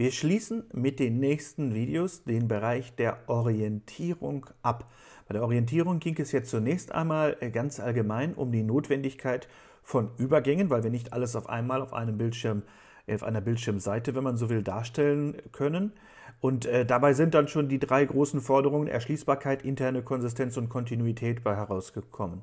Wir schließen mit den nächsten Videos den Bereich der Orientierung ab. Bei der Orientierung ging es jetzt zunächst einmal äh, ganz allgemein um die Notwendigkeit von Übergängen, weil wir nicht alles auf einmal auf einem Bildschirm äh, auf einer Bildschirmseite, wenn man so will, darstellen können. Und äh, dabei sind dann schon die drei großen Forderungen Erschließbarkeit, interne Konsistenz und Kontinuität bei herausgekommen.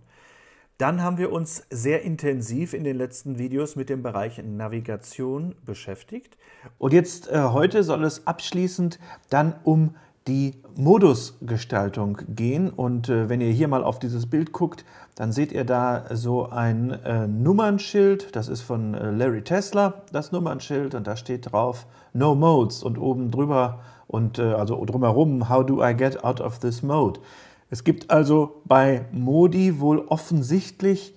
Dann haben wir uns sehr intensiv in den letzten Videos mit dem Bereich Navigation beschäftigt. Und jetzt äh, heute soll es abschließend dann um die Modusgestaltung gehen. Und äh, wenn ihr hier mal auf dieses Bild guckt, dann seht ihr da so ein äh, Nummernschild. Das ist von äh, Larry Tesla, das Nummernschild. Und da steht drauf No Modes und oben drüber und äh, also drumherum How do I get out of this mode? Es gibt also bei Modi wohl offensichtlich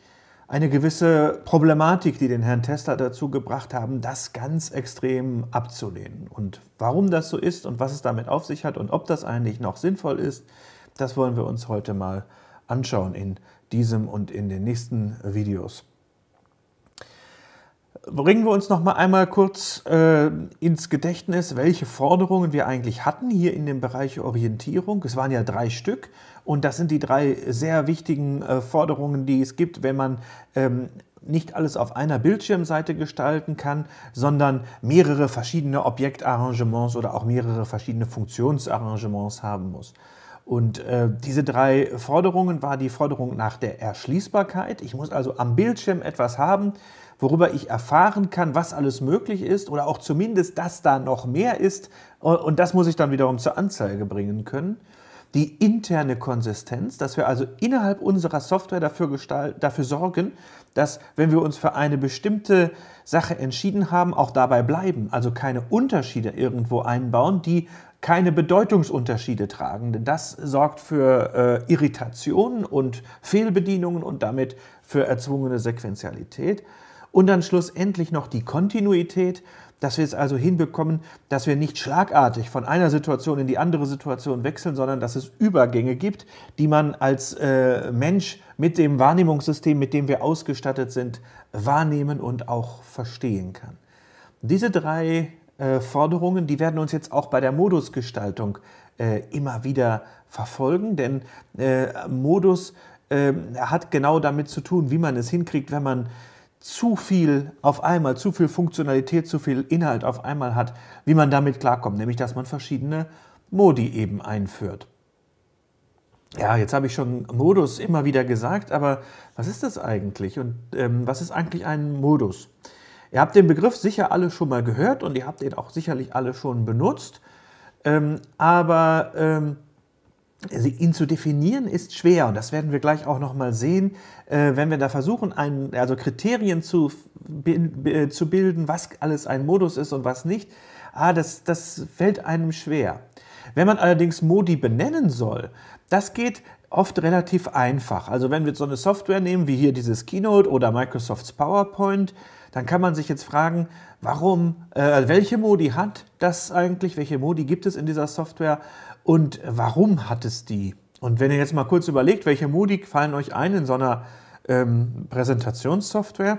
eine gewisse Problematik, die den Herrn Tesla dazu gebracht haben, das ganz extrem abzulehnen. Und warum das so ist und was es damit auf sich hat und ob das eigentlich noch sinnvoll ist, das wollen wir uns heute mal anschauen in diesem und in den nächsten Videos. Bringen wir uns noch mal einmal kurz äh, ins Gedächtnis, welche Forderungen wir eigentlich hatten hier in dem Bereich Orientierung. Es waren ja drei Stück und das sind die drei sehr wichtigen äh, Forderungen, die es gibt, wenn man ähm, nicht alles auf einer Bildschirmseite gestalten kann, sondern mehrere verschiedene Objektarrangements oder auch mehrere verschiedene Funktionsarrangements haben muss. Und äh, diese drei Forderungen war die Forderung nach der Erschließbarkeit. Ich muss also am Bildschirm etwas haben, worüber ich erfahren kann, was alles möglich ist oder auch zumindest, dass da noch mehr ist. Und das muss ich dann wiederum zur Anzeige bringen können. Die interne Konsistenz, dass wir also innerhalb unserer Software dafür, gestalt, dafür sorgen, dass wenn wir uns für eine bestimmte Sache entschieden haben, auch dabei bleiben. Also keine Unterschiede irgendwo einbauen, die keine Bedeutungsunterschiede tragen, denn das sorgt für äh, Irritationen und Fehlbedienungen und damit für erzwungene Sequenzialität und dann schlussendlich noch die Kontinuität, dass wir es also hinbekommen, dass wir nicht schlagartig von einer Situation in die andere Situation wechseln, sondern dass es Übergänge gibt, die man als äh, Mensch mit dem Wahrnehmungssystem, mit dem wir ausgestattet sind, wahrnehmen und auch verstehen kann. Diese drei äh, Forderungen, die werden uns jetzt auch bei der Modusgestaltung äh, immer wieder verfolgen, denn äh, Modus ähm, hat genau damit zu tun, wie man es hinkriegt, wenn man zu viel auf einmal, zu viel Funktionalität, zu viel Inhalt auf einmal hat, wie man damit klarkommt, nämlich dass man verschiedene Modi eben einführt. Ja, jetzt habe ich schon Modus immer wieder gesagt, aber was ist das eigentlich und ähm, was ist eigentlich ein Modus? Ihr habt den Begriff sicher alle schon mal gehört und ihr habt ihn auch sicherlich alle schon benutzt, ähm, aber ähm, ihn zu definieren ist schwer und das werden wir gleich auch noch mal sehen, äh, wenn wir da versuchen, einen, also Kriterien zu, äh, zu bilden, was alles ein Modus ist und was nicht. Ah, das, das fällt einem schwer. Wenn man allerdings Modi benennen soll, das geht oft relativ einfach. Also wenn wir so eine Software nehmen wie hier dieses Keynote oder Microsofts PowerPoint, dann kann man sich jetzt fragen, warum, äh, welche Modi hat das eigentlich, welche Modi gibt es in dieser Software und warum hat es die? Und wenn ihr jetzt mal kurz überlegt, welche Modi fallen euch ein in so einer ähm, Präsentationssoftware?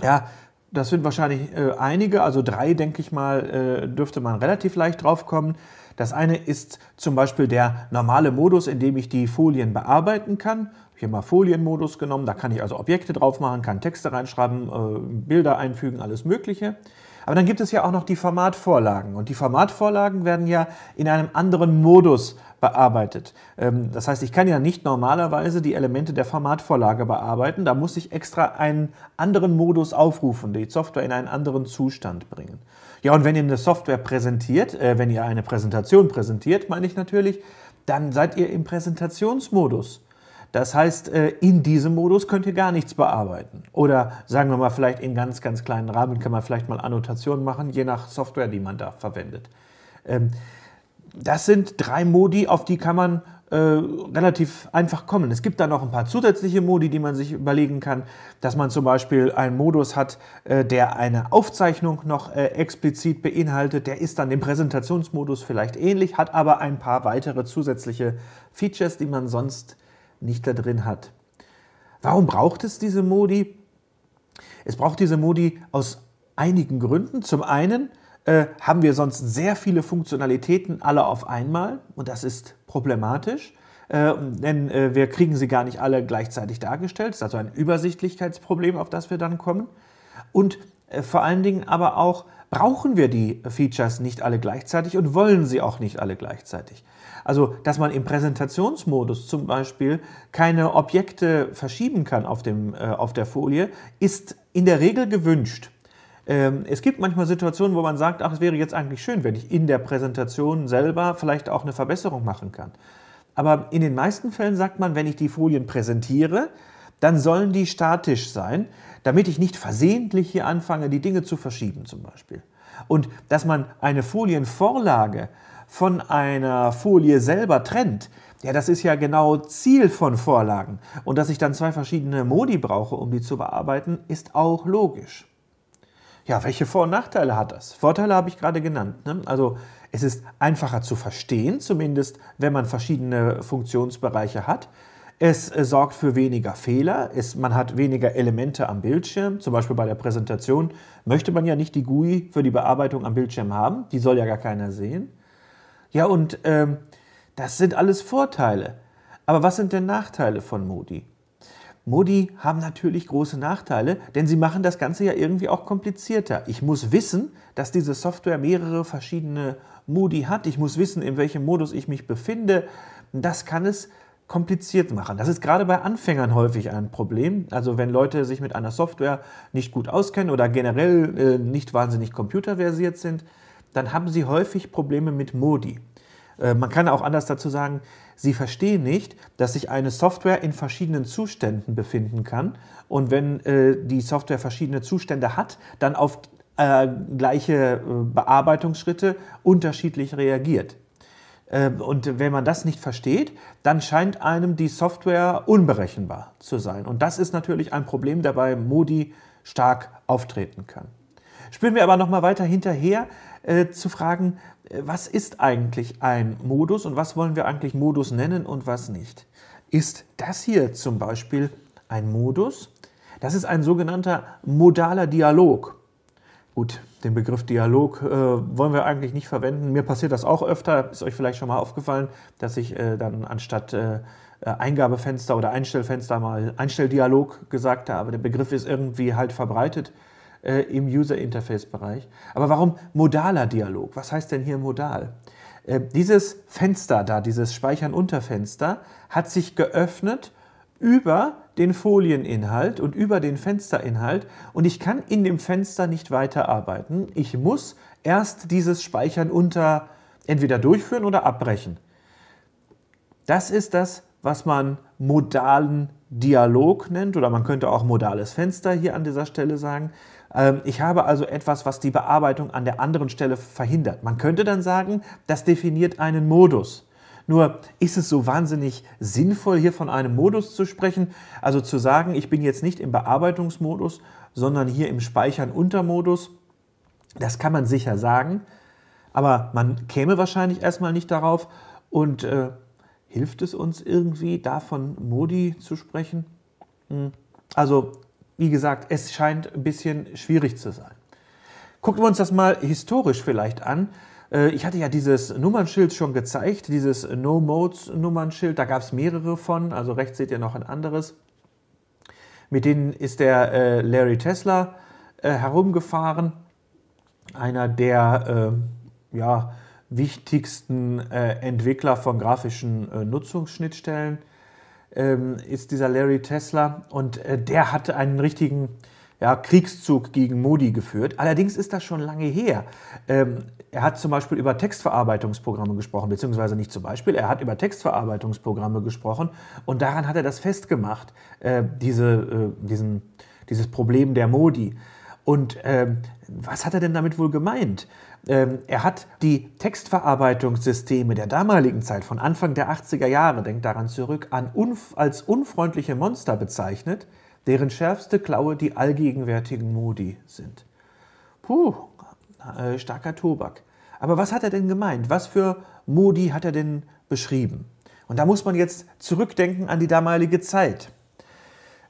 Ja, das sind wahrscheinlich äh, einige, also drei, denke ich mal, äh, dürfte man relativ leicht drauf kommen. Das eine ist zum Beispiel der normale Modus, in dem ich die Folien bearbeiten kann. Ich habe mal Folienmodus genommen, da kann ich also Objekte drauf machen, kann Texte reinschreiben, äh, Bilder einfügen, alles Mögliche. Aber dann gibt es ja auch noch die Formatvorlagen. Und die Formatvorlagen werden ja in einem anderen Modus bearbeitet. Ähm, das heißt, ich kann ja nicht normalerweise die Elemente der Formatvorlage bearbeiten. Da muss ich extra einen anderen Modus aufrufen, die Software in einen anderen Zustand bringen. Ja, und wenn ihr eine Software präsentiert, äh, wenn ihr eine Präsentation präsentiert, meine ich natürlich, dann seid ihr im Präsentationsmodus. Das heißt, äh, in diesem Modus könnt ihr gar nichts bearbeiten. Oder sagen wir mal, vielleicht in ganz, ganz kleinen Rahmen kann man vielleicht mal Annotationen machen, je nach Software, die man da verwendet. Ähm, das sind drei Modi, auf die kann man äh, relativ einfach kommen. Es gibt da noch ein paar zusätzliche Modi, die man sich überlegen kann, dass man zum Beispiel einen Modus hat, äh, der eine Aufzeichnung noch explizit beinhaltet. Der ist dann dem Präsentationsmodus vielleicht ähnlich, hat aber ein paar weitere zusätzliche Features, die man sonst nicht da drin hat. Warum braucht es diese Modi? Es braucht diese Modi aus einigen Gründen. Zum einen äh, haben wir sonst sehr viele Funktionalitäten alle auf einmal und das ist problematisch, äh, denn äh, wir kriegen sie gar nicht alle gleichzeitig dargestellt. Das ist also ein Übersichtlichkeitsproblem, auf das wir dann kommen. Und äh, vor allen Dingen aber auch brauchen wir die Features nicht alle gleichzeitig und wollen sie auch nicht alle gleichzeitig. Also, dass man im Präsentationsmodus zum Beispiel keine Objekte verschieben kann auf, dem, äh, auf der Folie, ist in der Regel gewünscht. Ähm, es gibt manchmal Situationen, wo man sagt, ach, es wäre jetzt eigentlich schön, wenn ich in der Präsentation selber vielleicht auch eine Verbesserung machen kann. Aber in den meisten Fällen sagt man, wenn ich die Folien präsentiere, dann sollen die statisch sein, damit ich nicht versehentlich hier anfange, die Dinge zu verschieben zum Beispiel. Und dass man eine Folienvorlage von einer Folie selber trennt, ja, das ist ja genau Ziel von Vorlagen. Und dass ich dann zwei verschiedene Modi brauche, um die zu bearbeiten, ist auch logisch. Ja, welche Vor- und Nachteile hat das? Vorteile habe ich gerade genannt. Ne? Also es ist einfacher zu verstehen, zumindest wenn man verschiedene Funktionsbereiche hat. Es äh, sorgt für weniger Fehler, es, man hat weniger Elemente am Bildschirm. Zum Beispiel bei der Präsentation möchte man ja nicht die GUI für die Bearbeitung am Bildschirm haben, die soll ja gar keiner sehen. Ja, und ähm, das sind alles Vorteile. Aber was sind denn Nachteile von Modi? Modi haben natürlich große Nachteile, denn sie machen das Ganze ja irgendwie auch komplizierter. Ich muss wissen, dass diese Software mehrere verschiedene Modi hat. Ich muss wissen, in welchem Modus ich mich befinde. Das kann es kompliziert machen. Das ist gerade bei Anfängern häufig ein Problem. Also wenn Leute sich mit einer Software nicht gut auskennen oder generell äh, nicht wahnsinnig computerversiert sind, dann haben sie häufig Probleme mit Modi. Äh, man kann auch anders dazu sagen, sie verstehen nicht, dass sich eine Software in verschiedenen Zuständen befinden kann. Und wenn äh, die Software verschiedene Zustände hat, dann auf äh, gleiche äh, Bearbeitungsschritte unterschiedlich reagiert. Ähm, und wenn man das nicht versteht, dann scheint einem die Software unberechenbar zu sein. Und das ist natürlich ein Problem, dabei Modi stark auftreten kann. Spüren wir aber nochmal weiter hinterher äh, zu fragen, äh, was ist eigentlich ein Modus und was wollen wir eigentlich Modus nennen und was nicht? Ist das hier zum Beispiel ein Modus? Das ist ein sogenannter modaler Dialog. Gut, den Begriff Dialog äh, wollen wir eigentlich nicht verwenden. Mir passiert das auch öfter, ist euch vielleicht schon mal aufgefallen, dass ich äh, dann anstatt äh, äh Eingabefenster oder Einstellfenster mal Einstelldialog gesagt habe. Der Begriff ist irgendwie halt verbreitet äh, im User-Interface-Bereich. Aber warum modaler Dialog? Was heißt denn hier modal? Äh, dieses Fenster da, dieses Speichern unterfenster hat sich geöffnet über den Folieninhalt und über den Fensterinhalt und ich kann in dem Fenster nicht weiterarbeiten. Ich muss erst dieses Speichern unter entweder durchführen oder abbrechen. Das ist das, was man modalen Dialog nennt oder man könnte auch modales Fenster hier an dieser Stelle sagen. Ähm, ich habe also etwas, was die Bearbeitung an der anderen Stelle verhindert. Man könnte dann sagen, das definiert einen Modus. Nur ist es so wahnsinnig sinnvoll, hier von einem Modus zu sprechen? Also zu sagen, ich bin jetzt nicht im Bearbeitungsmodus, sondern hier im Speichern-Untermodus. Das kann man sicher sagen, aber man käme wahrscheinlich erstmal nicht darauf. Und äh, hilft es uns irgendwie, da von Modi zu sprechen? Hm. Also, wie gesagt, es scheint ein bisschen schwierig zu sein. Gucken wir uns das mal historisch vielleicht an. Äh, ich hatte ja dieses Nummernschild schon gezeigt, dieses No Modes Nummernschild. Da gab es mehrere von, also rechts seht ihr noch ein anderes. Mit denen ist der äh, Larry Tesla äh, herumgefahren, einer der ja, wichtigsten Entwickler von grafischen Nutzungsschnittstellen ähm, ist dieser Larry Tesla und der hatte einen richtigen ja, Kriegszug gegen Modi geführt. Allerdings ist das schon lange her. Ähm, er hat zum Beispiel über Textverarbeitungsprogramme gesprochen, beziehungsweise nicht zum Beispiel, er hat über Textverarbeitungsprogramme gesprochen und daran hat er das festgemacht, äh, diese, äh, diesen, dieses Problem der Modi. Und ähm, was hat er denn damit wohl gemeint? Ähm, er hat die Textverarbeitungssysteme der damaligen Zeit, von Anfang der 80er Jahre, denkt daran zurück, an unf als unfreundliche Monster bezeichnet deren schärfste Klaue die allgegenwärtigen Modi sind. Puh, äh, starker Tobak. Aber was hat er denn gemeint? Was für Modi hat er denn beschrieben? Und da muss man jetzt zurückdenken an die damalige Zeit.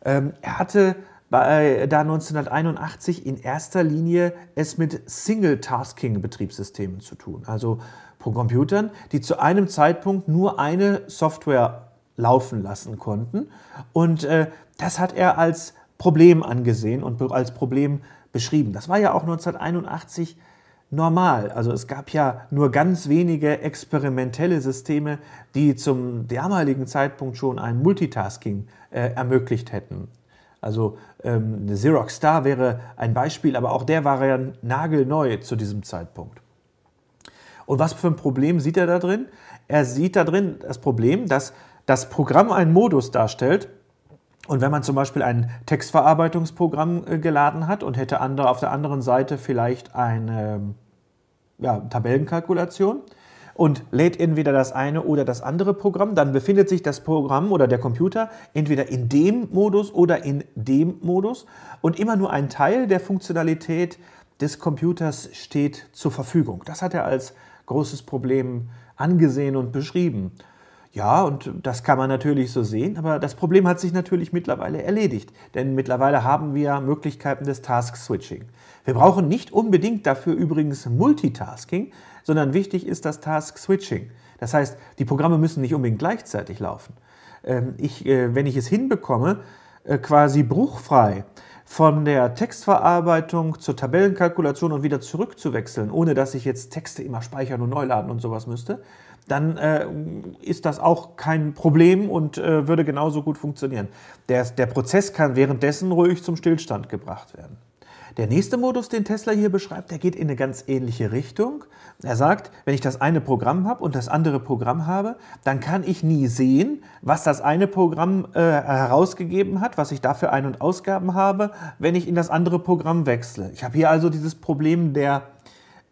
Ähm, er hatte äh, da 1981 in erster Linie es mit Single-Tasking-Betriebssystemen zu tun, also Computern, die zu einem Zeitpunkt nur eine Software laufen lassen konnten. Und äh, das hat er als Problem angesehen und als Problem beschrieben. Das war ja auch 1981 normal. Also es gab ja nur ganz wenige experimentelle Systeme, die zum damaligen Zeitpunkt schon ein Multitasking äh, ermöglicht hätten. Also ähm, Xerox Star wäre ein Beispiel, aber auch der war ja nagelneu zu diesem Zeitpunkt. Und was für ein Problem sieht er da drin? Er sieht da drin das Problem, dass das Programm einen Modus darstellt. Und wenn man zum Beispiel ein Textverarbeitungsprogramm äh, geladen hat und hätte andere, auf der anderen Seite vielleicht eine ja, Tabellenkalkulation, und lädt entweder das eine oder das andere Programm, dann befindet sich das Programm oder der Computer entweder in dem Modus oder in dem Modus und immer nur ein Teil der Funktionalität des Computers steht zur Verfügung. Das hat er als großes Problem angesehen und beschrieben. Ja, und das kann man natürlich so sehen, aber das Problem hat sich natürlich mittlerweile erledigt, denn mittlerweile haben wir Möglichkeiten des Task-Switching. Wir brauchen nicht unbedingt dafür übrigens Multitasking, sondern wichtig ist das Task-Switching. Das heißt, die Programme müssen nicht unbedingt gleichzeitig laufen. Ähm, ich, äh, wenn ich es hinbekomme, äh, quasi bruchfrei von der Textverarbeitung zur Tabellenkalkulation und wieder zurückzuwechseln, ohne dass ich jetzt Texte immer speichern und neu laden und sowas müsste, dann äh, ist das auch kein Problem und äh, würde genauso gut funktionieren. Der, der Prozess kann währenddessen ruhig zum Stillstand gebracht werden. Der nächste Modus, den Tesla hier beschreibt, der geht in eine ganz ähnliche Richtung. Er sagt, wenn ich das eine Programm habe und das andere Programm habe, dann kann ich nie sehen, was das eine Programm äh, herausgegeben hat, was ich dafür Ein- und Ausgaben habe, wenn ich in das andere Programm wechsle. Ich habe hier also dieses Problem der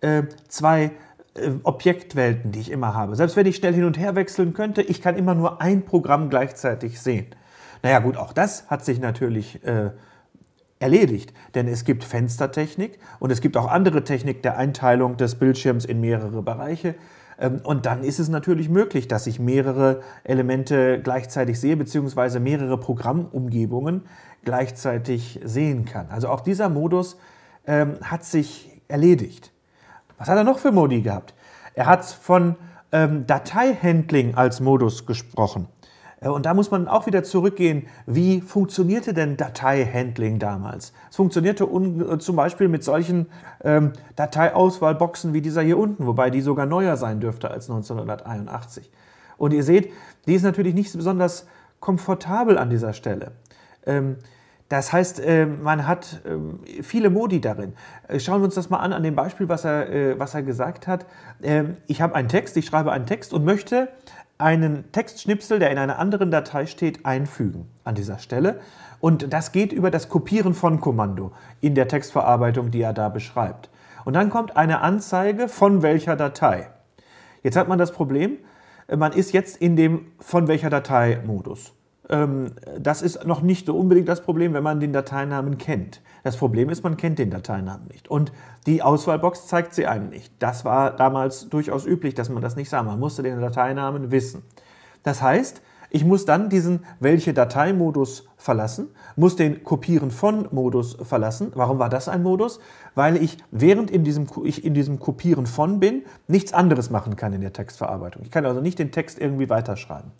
äh, zwei äh, Objektwelten, die ich immer habe. Selbst wenn ich schnell hin und her wechseln könnte, ich kann immer nur ein Programm gleichzeitig sehen. Naja gut, auch das hat sich natürlich äh, erledigt. Denn es gibt Fenstertechnik und es gibt auch andere Technik der Einteilung des Bildschirms in mehrere Bereiche. Ähm, und dann ist es natürlich möglich, dass ich mehrere Elemente gleichzeitig sehe, beziehungsweise mehrere Programmumgebungen gleichzeitig sehen kann. Also auch dieser Modus ähm, hat sich erledigt. Was hat er noch für Modi gehabt? Er hat von ähm, Dateihandling als Modus gesprochen. Äh, und da muss man auch wieder zurückgehen, wie funktionierte denn Dateihandling damals? Es funktionierte äh, zum Beispiel mit solchen ähm, Dateiauswahlboxen wie dieser hier unten, wobei die sogar neuer sein dürfte als 1981. Und ihr seht, die ist natürlich nicht besonders komfortabel an dieser Stelle. Ähm, das heißt, äh, man hat ähm, viele Modi darin. Schauen wir uns das mal an, an dem Beispiel, was er, was er gesagt hat. Ähm, ich habe einen Text, ich schreibe einen Text und möchte einen Textschnipsel, der in einer anderen Datei steht, einfügen an dieser Stelle. Und das geht über das Kopieren von Kommando in der Textverarbeitung, die er da beschreibt. Und dann kommt eine Anzeige von welcher Datei. Jetzt hat man das Problem, man ist jetzt in dem von welcher Datei Modus. Ähm, das ist noch nicht so unbedingt das Problem, wenn man den Dateinamen kennt. Das Problem ist, man kennt den Dateinamen nicht. Und die Auswahlbox zeigt sie einem nicht. Das war damals durchaus üblich, dass man das nicht sah. Man musste den Dateinamen wissen. Das heißt, ich muss dann diesen welche Dateimodus verlassen, muss den Kopieren von Modus verlassen. Warum war das ein Modus? Weil ich während in diesem, ich in diesem Kopieren von bin, nichts anderes machen kann in der Textverarbeitung. Ich kann also nicht den Text irgendwie weiterschreiben.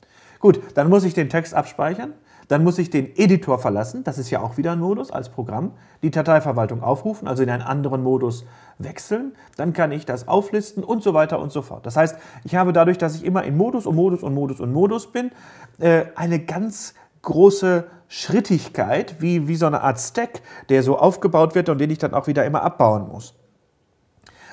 Gut, dann muss ich den Text abspeichern, dann muss ich den Editor verlassen, das ist ja auch wieder ein Modus als Programm, die Dateiverwaltung aufrufen, also in einen anderen Modus wechseln, dann kann ich das auflisten und so weiter und so fort. Das heißt, ich habe dadurch, dass ich immer in Modus und Modus und Modus und Modus bin, äh, eine ganz große Schrittigkeit, wie, wie so eine Art Stack, der so aufgebaut wird und den ich dann auch wieder immer abbauen muss.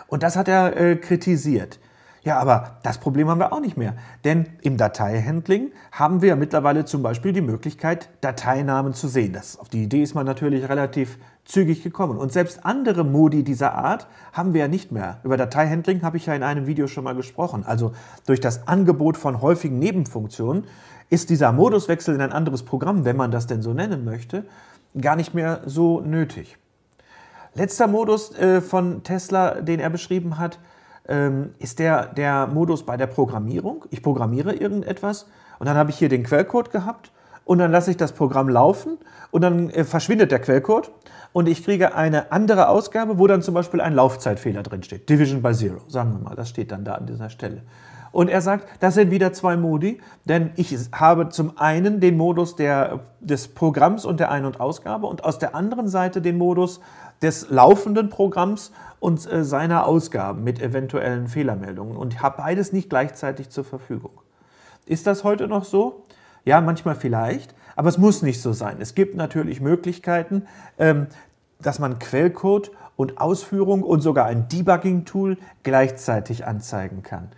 Und das hat er äh, kritisiert. Ja, aber das Problem haben wir auch nicht mehr. Denn im Dateihandling haben wir mittlerweile zum Beispiel die Möglichkeit, Dateinamen zu sehen. Das, auf die Idee ist man natürlich relativ zügig gekommen. Und selbst andere Modi dieser Art haben wir ja nicht mehr. Über Dateihandling habe ich ja in einem Video schon mal gesprochen. Also durch das Angebot von häufigen Nebenfunktionen ist dieser Moduswechsel in ein anderes Programm, wenn man das denn so nennen möchte, gar nicht mehr so nötig. Letzter Modus äh, von Tesla, den er beschrieben hat, ähm, ist der, der Modus bei der Programmierung. Ich programmiere irgendetwas und dann habe ich hier den Quellcode gehabt und dann lasse ich das Programm laufen und dann äh, verschwindet der Quellcode und ich kriege eine andere Ausgabe, wo dann zum Beispiel ein Laufzeitfehler drinsteht. Division by Zero, sagen wir mal, das steht dann da an dieser Stelle. Und er sagt, das sind wieder zwei Modi, denn ich habe zum einen den Modus der, des Programms und der Ein- und Ausgabe und aus der anderen Seite den Modus des laufenden Programms und äh, seiner Ausgaben mit eventuellen Fehlermeldungen und habe beides nicht gleichzeitig zur Verfügung. Ist das heute noch so? Ja, manchmal vielleicht, aber es muss nicht so sein. Es gibt natürlich Möglichkeiten, ähm, dass man Quellcode und Ausführung und sogar ein Debugging-Tool gleichzeitig anzeigen kann.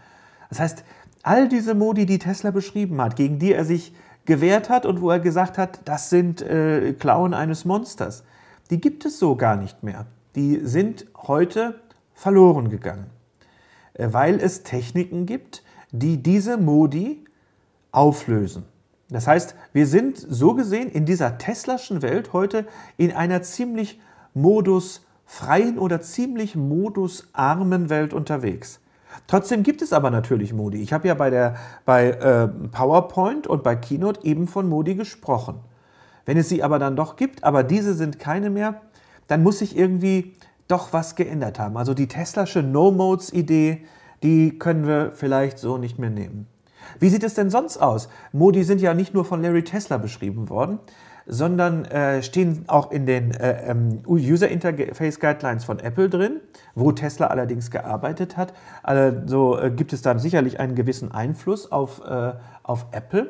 Das heißt, all diese Modi, die Tesla beschrieben hat, gegen die er sich gewehrt hat und wo er gesagt hat, das sind äh, Klauen eines Monsters, die gibt es so gar nicht mehr. Die sind heute verloren gegangen, äh, weil es Techniken gibt, die diese Modi auflösen. Das heißt, wir sind so gesehen in dieser Teslaschen Welt heute in einer ziemlich modusfreien oder ziemlich modusarmen Welt unterwegs. Trotzdem gibt es aber natürlich Modi. Ich habe ja bei, der, bei äh, PowerPoint und bei Keynote eben von Modi gesprochen. Wenn es sie aber dann doch gibt, aber diese sind keine mehr, dann muss sich irgendwie doch was geändert haben. Also die Teslasche No-Modes-Idee, die können wir vielleicht so nicht mehr nehmen. Wie sieht es denn sonst aus? Modi sind ja nicht nur von Larry Tesla beschrieben worden, sondern äh, stehen auch in den äh, ähm, User Interface Guidelines von Apple drin, wo Tesla allerdings gearbeitet hat. Also äh, gibt es dann sicherlich einen gewissen Einfluss auf, äh, auf Apple.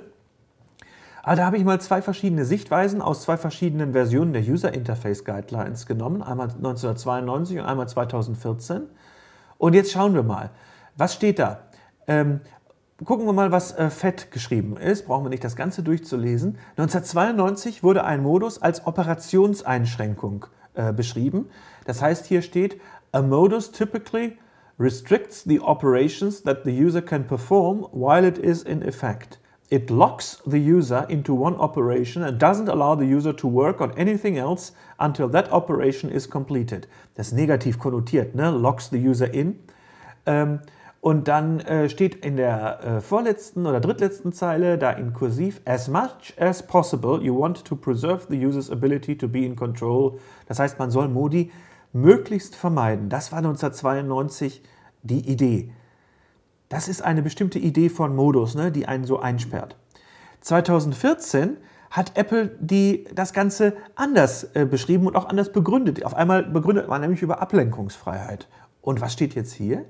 Aber ah, da habe ich mal zwei verschiedene Sichtweisen aus zwei verschiedenen Versionen der User Interface Guidelines genommen, einmal 1992 und einmal 2014. Und jetzt schauen wir mal, was steht da? Ähm, gucken wir mal, was äh, fett geschrieben ist. Brauchen wir nicht das Ganze durchzulesen. 1992 wurde ein Modus als Operationseinschränkung äh, beschrieben. Das heißt, hier steht, a modus typically restricts the operations that the user can perform while it is in effect it locks the user into one operation and doesn't allow the user to work on anything else until that operation is completed. Das ist negativ konnotiert, ne? locks the user in. Ähm, und dann äh, steht in der äh, vorletzten oder drittletzten Zeile da in Kursiv, as much as possible you want to preserve the user's ability to be in control. Das heißt, man soll Modi möglichst vermeiden. Das war 1992 die Idee. Das ist eine bestimmte Idee von Modus, ne, die einen so einsperrt. 2014 hat Apple die, das Ganze anders äh, beschrieben und auch anders begründet. Auf einmal begründet man nämlich über Ablenkungsfreiheit. Und was steht jetzt hier?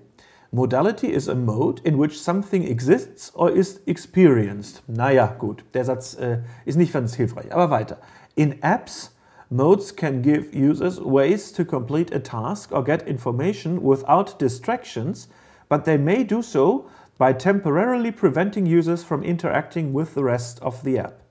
Modality is a mode in which something exists or is experienced. Naja, gut, der Satz äh, ist nicht ganz hilfreich, aber weiter. In Apps, modes can give users ways to complete a task or get information without distractions but they may do so by temporarily preventing users from interacting with the rest of the app.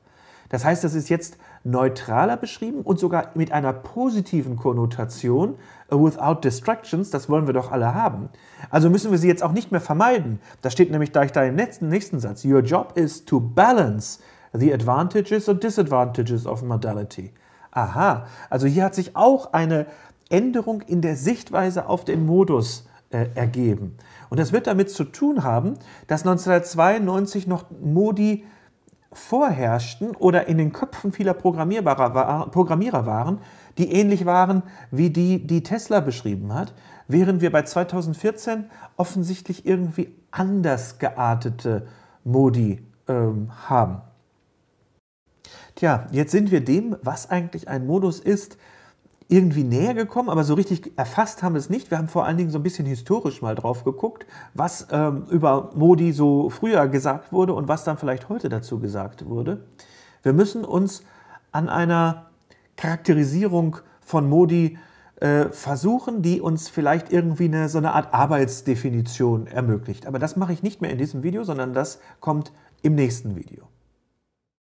Das heißt, das ist jetzt neutraler beschrieben und sogar mit einer positiven Konnotation, äh, without distractions, das wollen wir doch alle haben. Also müssen wir sie jetzt auch nicht mehr vermeiden. Da steht nämlich gleich da im letzten, nächsten Satz, Your job is to balance the advantages and disadvantages of modality. Aha, also hier hat sich auch eine Änderung in der Sichtweise auf den Modus äh, ergeben. Und das wird damit zu tun haben, dass 1992 noch Modi vorherrschten oder in den Köpfen vieler war, Programmierer waren, die ähnlich waren wie die, die Tesla beschrieben hat, während wir bei 2014 offensichtlich irgendwie anders geartete Modi ähm, haben. Tja, jetzt sind wir dem, was eigentlich ein Modus ist, irgendwie näher gekommen, aber so richtig erfasst haben wir es nicht. Wir haben vor allen Dingen so ein bisschen historisch mal drauf geguckt, was ähm, über Modi so früher gesagt wurde und was dann vielleicht heute dazu gesagt wurde. Wir müssen uns an einer Charakterisierung von Modi äh, versuchen, die uns vielleicht irgendwie eine, so eine Art Arbeitsdefinition ermöglicht. Aber das mache ich nicht mehr in diesem Video, sondern das kommt im nächsten Video.